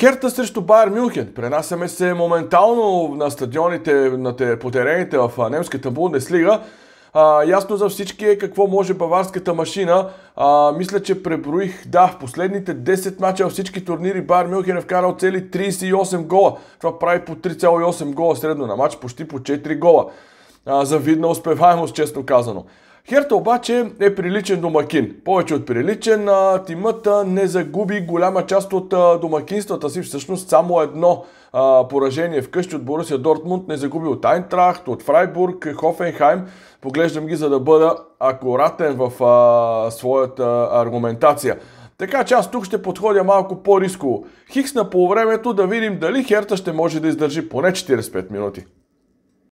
Херта срещу Байер Мюнхен. Пренасяме се моментално на стадионите, на те, по терените в немската Бундеслига. А, ясно за всички е какво може баварската машина. А, мисля, че преброих, да, в последните 10 мача във всички турнири Байер Мюнхен е вкарал цели 38 гола. Това прави по 3,8 гола средно на матч, почти по 4 гола. А, завидна успеваемост, честно казано. Херта обаче е приличен домакин. Повече от приличен, тимът не загуби голяма част от домакинствата си. Всъщност само едно поражение вкъщи от Борусия Дортмунд не загуби от Айнтрахт, от Фрайбург, Хофенхайм. Поглеждам ги, за да бъда акуратен в своята аргументация. Така че аз тук ще подходя малко по-рисково. Хикс на полувремето да видим дали Херта ще може да издържи поне 45 минути.